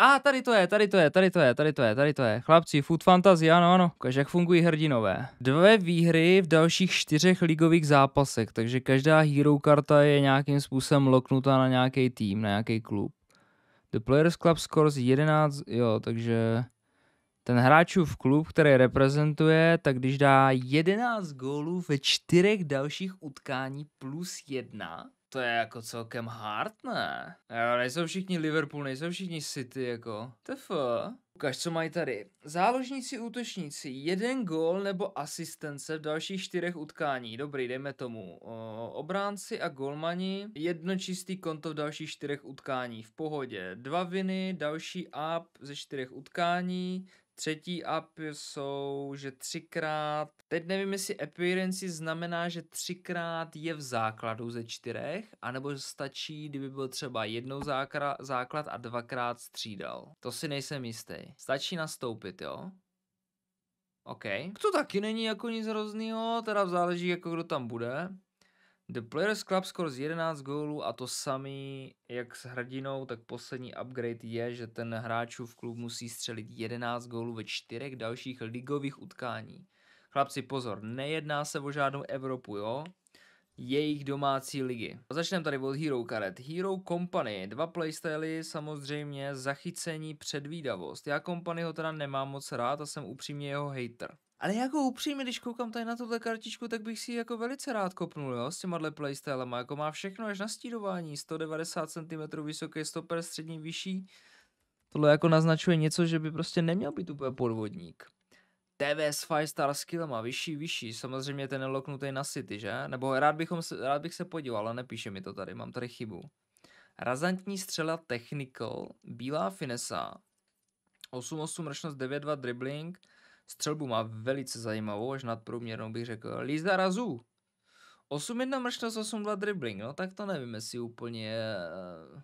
A ah, tady to je, tady to je, tady to je, tady to je, tady to je. Chlapci, Food Fantasy, ano, ano. Ukaž, jak fungují hrdinové. Dvě výhry v dalších čtyřech ligových zápasech, takže každá hero karta je nějakým způsobem loknutá na nějaký tým, na nějaký klub. The Players Club scores 11, jo, takže ten hráčův klub, který reprezentuje, tak když dá 11 gólů ve čtyřech dalších utkání plus jedna, to je jako celkem hard, ne? Jo, nejsou všichni Liverpool, nejsou všichni City, jako. TF. Ukaž, co mají tady. Záložníci, útočníci, jeden gól nebo asistence v dalších čtyřech utkání. Dobrý, dejme tomu. O, obránci a golmani, jedno čistý konto v dalších čtyřech utkání. V pohodě. Dva viny, další up ze čtyřech utkání, Třetí up jsou, že třikrát, teď nevím, jestli appearance znamená, že třikrát je v základu ze čtyřech, anebo stačí, kdyby byl třeba jednou základ a dvakrát střídal. To si nejsem jistý. Stačí nastoupit, jo? OK. To taky není jako nic hroznýho, teda záleží jako kdo tam bude. The Players Club z 11 gólů a to samý jak s hrdinou, tak poslední upgrade je, že ten hráčův klub musí střelit 11 gólů ve čtyřech dalších ligových utkání. Chlapci pozor, nejedná se o žádnou Evropu, jo? jejich domácí ligy. Začneme tady od Hero karet. Hero Company, dva playstyly, samozřejmě zachycení, předvídavost. Já Company ho teda nemám moc rád a jsem upřímně jeho hater. Ale jako upřímně, když koukám tady na tuhle kartičku, tak bych si ji jako velice rád kopnul, jo, s těma playstylema, jako má všechno až na stírování, 190 cm vysoký stoper, střední vyšší. Tohle jako naznačuje něco, že by prostě neměl být úplně podvodník. TVS Five Star má vyšší, vyšší, samozřejmě ten loknutý na City, že? Nebo rád, bychom se, rád bych se podíval, ale nepíše mi to tady, mám tady chybu. Razantní střela Technical, bílá finesa, 8-8 ročnost, 9-2 dribbling, Střelbu má velice zajímavou, až nadprůměrnou bych řekl. Lízda razů. 8-1 mršnost, 8-2 dribbling, no tak to nevím, jestli úplně... Eh,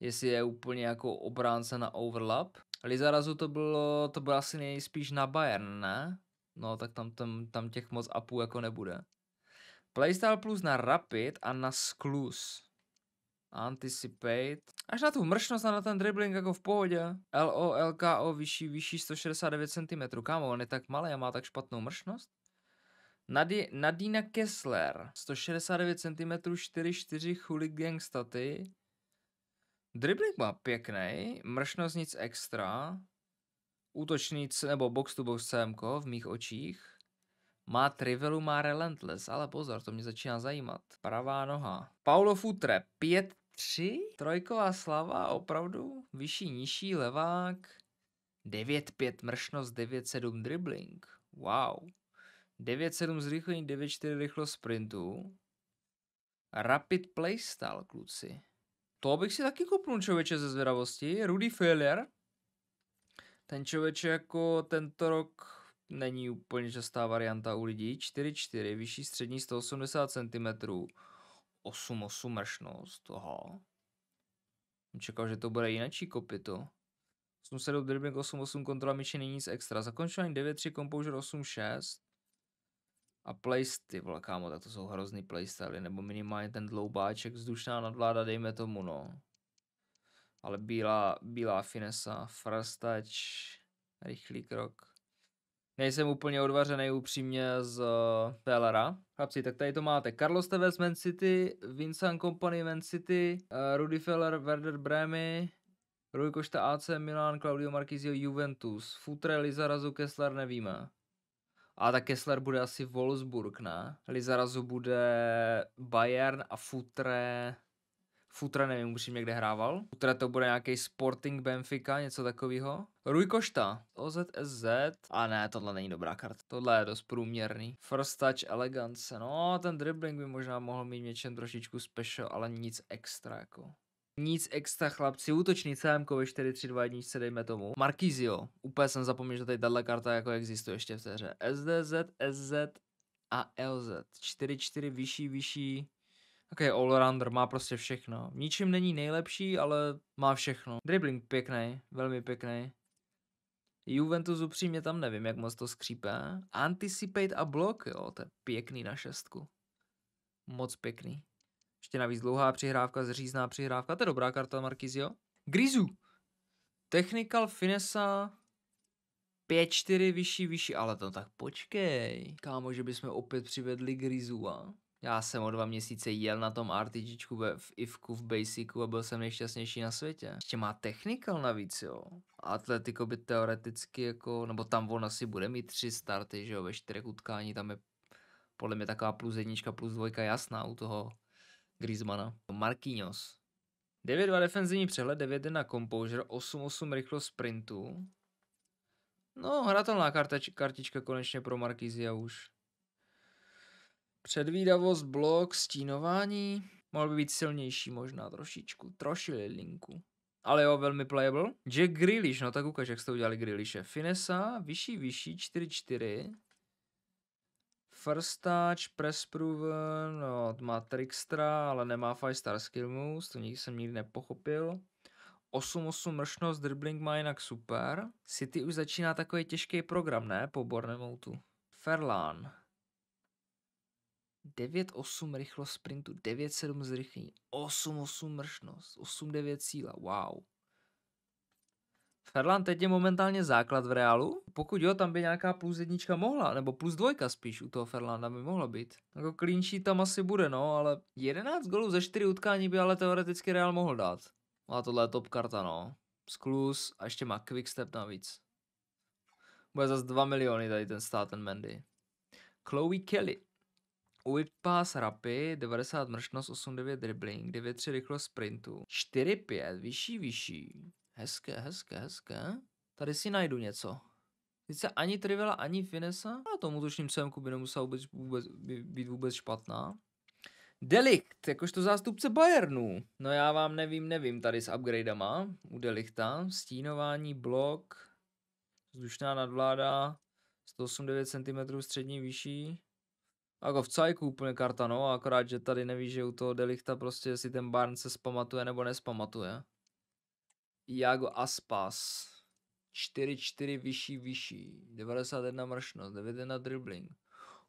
jestli je úplně jako obránce na overlap. Razu to bylo, to bylo asi nejspíš na Bayern, ne? No tak tam, tam, tam těch moc apů jako nebude. Playstyle plus na Rapid a na Sklus. Anticipate. Až na tu mršnost a na ten dribbling jako v pohodě. LOLKO vyšší, vyšší 169 cm. Kámo, on je tak malý a má tak špatnou mršnost? Nadi, Nadina Kessler, 169 cm, 4,4 chuligang staty. Dribbling má pěkný, mršnost nic extra. Útočný nebo box to box CM v mých očích. Má Trivelu, má Relentless, ale pozor, to mě začíná zajímat. Pravá noha. Paulo Futre, 5 3. Trojková slava opravdu vyšší, nižší, levák. 9-5 mršnost, 9-7 dribbling. Wow. 9-7 zrychlení, 9-4 rychlost sprintu. Rapid playstyle, kluci. To bych si taky koupil člověče ze zvědavosti. Rudy Failure. Ten člověče jako tento rok není úplně častá varianta u lidí. 4-4, vyšší střední 180 cm. 8-8 mršnost, toho. Čekal, že to bude jinačí kopito. 8-7 dribbling, 8-8 kontrola míče, není nic extra. Zakončování 9-3, composure 8-6. A playsty, ty vole, kámo, tak to jsou hrozný playstyly, nebo minimálně ten dloubáček, vzdušná nadvláda, dejme tomu, no. Ale bílá, bílá finesa, frastač, rychlý krok. Nejsem úplně odvařený upřímně z uh, eh, Pelera. Chlapci, tak tady to máte. Carlos Tevez Man City, Vincent Company Man City, uh, eh, Rudy Feller Werder Bremy, Rui Košta AC Milan, Claudio Marquisio Juventus, Futre Lizarazu Kessler nevíme. A tak Kessler bude asi Wolfsburg, ne? Lizarazu bude Bayern a Futre Futra nevím musím někde hrával. Futra to bude nějaký Sporting Benfica, něco takového. Rui Košta, OZSZ. A ne, tohle není dobrá karta. Tohle je dost průměrný. First touch elegance. No, ten dribbling by možná mohl mít něčem trošičku special, ale nic extra jako nic extra chlapci, útočný CMK ve 4-3-2-1 dejme tomu. Markizio, úplně jsem zapomněl, že tady tato karta jako existuje ještě v té hře. SDZ, SZ a LZ. 4-4 vyšší, vyšší, Takový allrounder, má prostě všechno. Ničím není nejlepší, ale má všechno. Dribbling pěkný, velmi pěkný. Juventus upřímně tam nevím, jak moc to skřípe. Anticipate a blok, jo, to je pěkný na šestku. Moc pěkný. Ještě navíc dlouhá přihrávka, zřízná přihrávka, to je dobrá karta Markizio. Grizu. Technical Finesa 5-4 vyšší, vyšší, ale to tak počkej. Kámo, že bychom opět přivedli a... Já jsem o dva měsíce jel na tom RTG ve, v Ivku v Basicu a byl jsem nejšťastnější na světě. Ještě má technikal navíc, jo. Atletico by teoreticky jako, nebo tam on asi bude mít tři starty, že jo, ve čtyřech utkání, tam je podle mě taková plus jednička, plus dvojka jasná u toho Griezmana. Marquinhos. 9-2 defenzivní přehled, 9 na composure, 8-8 rychlost sprintu. No, hratelná kartička konečně pro Markizia už. Předvídavost, blok, stínování. Mohl by být silnější možná trošičku. Trošili linku. Ale jo, velmi playable. Jack Grealish, no tak ukáž, jak jste udělali Grealishe. Finesa, vyšší, vyšší, 4-4. First touch, press proven, no, má trickstra, ale nemá 5 star skill moves, to nikdy jsem nikdy nepochopil. 8-8 mršnost, dribbling má jinak super. City už začíná takový těžký program, ne? Po Bornemoutu. Ferlan, 9,8 rychlost sprintu, 9,7 zrychlení, 8,8 mršnost, 8,9 síla, wow. Ferland teď je momentálně základ v Reálu. Pokud jo, tam by nějaká plus jednička mohla, nebo plus dvojka spíš u toho Ferlanda by mohla být. Jako clean tam asi bude, no, ale 11 golů ze 4 utkání by ale teoreticky reál mohl dát. A tohle je top karta, no. Sklus a ještě má quick step navíc. Bude zase 2 miliony tady ten stát, ten Mandy. Chloe Kelly. Whip pass rapy, 90 mršnost, 8-9 dribbling, 9-3 rychlost sprintu, 4-5, vyšší, vyšší. Hezké, hezké, hezké. Tady si najdu něco. Sice ani Trivela, ani Finesa, ale tomu útočným celku by nemusela vůbec, vůbec, být vůbec špatná. Delikt, jakožto zástupce Bayernu. No já vám nevím, nevím tady s upgradama u Delikta. Stínování, blok, vzdušná nadvláda, 189 cm střední vyšší. Jako v cajku úplně karta, no, akorát, že tady neví, že u toho Delichta prostě si ten barn se spamatuje nebo nespamatuje. Jago Aspas. 4-4 vyšší, vyšší. 91 mršnost, 91 dribbling.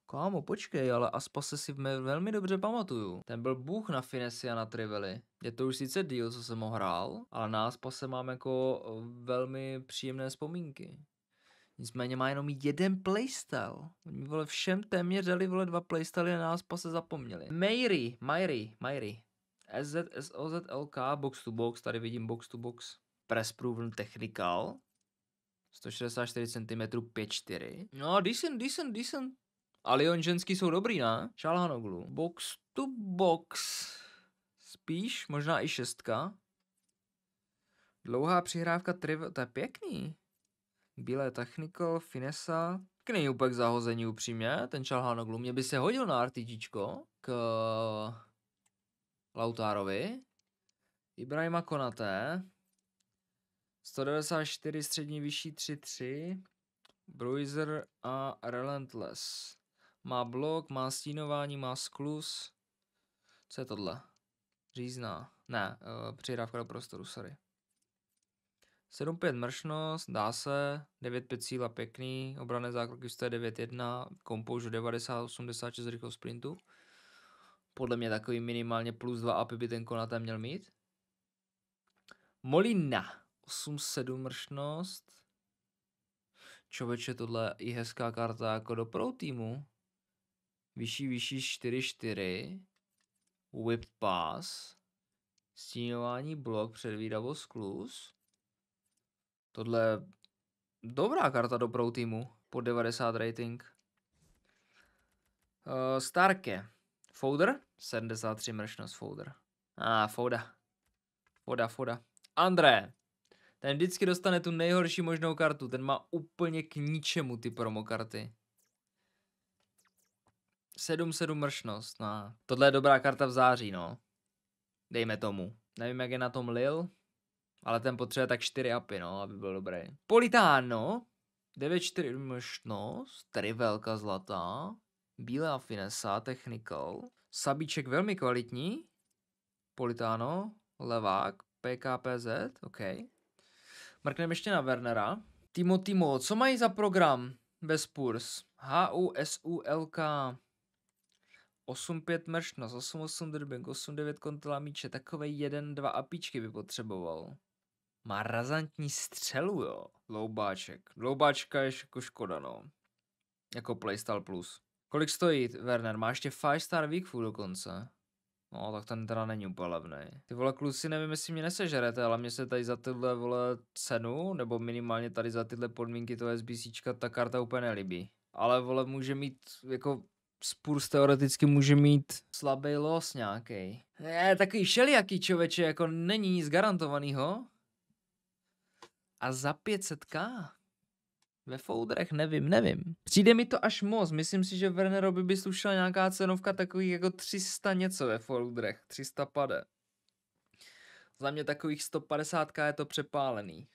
Kámo, počkej, ale aspas se si velmi dobře pamatuju. Ten byl bůh na Finesi a na trively. Je to už sice díl, co jsem ho hrál, ale na Aspase mám jako velmi příjemné vzpomínky. Nicméně má jenom jeden playstyle. Oni vole všem téměř dali vole dva playstyle a nás pase zapomněli. Mary. Mayri, Mayri. SZSOZLK, box to box, tady vidím box to box. Press proven technical. 164 cm 5,4. No, decent, decent, decent. Alion ženský jsou dobrý, ne? Šalhanoglu. Box to box. Spíš, možná i šestka. Dlouhá přihrávka triv, to je pěkný. Bílé Technical, Finesa. K není zahození upřímně, ten Čalhanoglu. Mě by se hodil na RTGčko k eh, Lautárovi. Ibrahima Konaté. 194 střední vyšší 3-3. Bruiser a Relentless. Má blok, má stínování, má sklus. Co je tohle? Řízná. Ne, uh, do prostoru, sorry. 7-5 mršnost, dá se, 9-5 síla pěkný, obrané zákroky z té 9-1, kompoužu 90-86 rychlost sprintu. Podle mě takový minimálně plus 2 API by ten Konaté měl mít. Molina, 8-7 mršnost. Čověče, tohle je i hezká karta jako do pro týmu. Vyšší, vyšší 4-4. Whip pass. Stínování blok, předvídavost, klus. Tohle dobrá karta do pro týmu po 90 rating. Uh, Starke. Fouder. 73 mršnost Fouder. A ah, Fouda. Foda, Foda. André. Ten vždycky dostane tu nejhorší možnou kartu. Ten má úplně k ničemu ty promokarty. 7-7 mršnost. No. Tohle je dobrá karta v září, no. Dejme tomu. Nevím, jak je na tom Lil. Ale ten potřebuje tak 4 apy, no, aby byl dobrý. Politáno, no. 9-4 možnost, tady velká zlatá, bílá finesa, technical, Sabíček velmi kvalitní, Politáno, levák, PKPZ, OK. Mrkneme ještě na Wernera. Timo, Timo, co mají za program bez Purs? HUSULK 8-5 mršnost, 8-8 dribbling, 8-9 kontrola míče, takovej 1-2 apíčky by potřeboval má razantní střelu, jo, dloubáček. Dloubáčka je jako škoda, no. Jako Playstyle Plus. Kolik stojí, Werner? Má ještě 5 star Weekfu dokonce. No, tak ten teda není úplně levný. Ty vole kluci, nevím, jestli mě nesežerete, ale mě se tady za tyhle vole cenu, nebo minimálně tady za tyhle podmínky toho SBC, ta karta úplně nelíbí. Ale vole může mít, jako Spurs teoreticky může mít slabý los nějaký. Je, takový šelijaký člověče, jako není nic garantovaného. A za 500k? Ve foudrech? Nevím, nevím. Přijde mi to až moc. Myslím si, že Wernerovi by slušela nějaká cenovka takových jako 300 něco ve foudrech. 300 pade. Za mě takových 150k je to přepálený.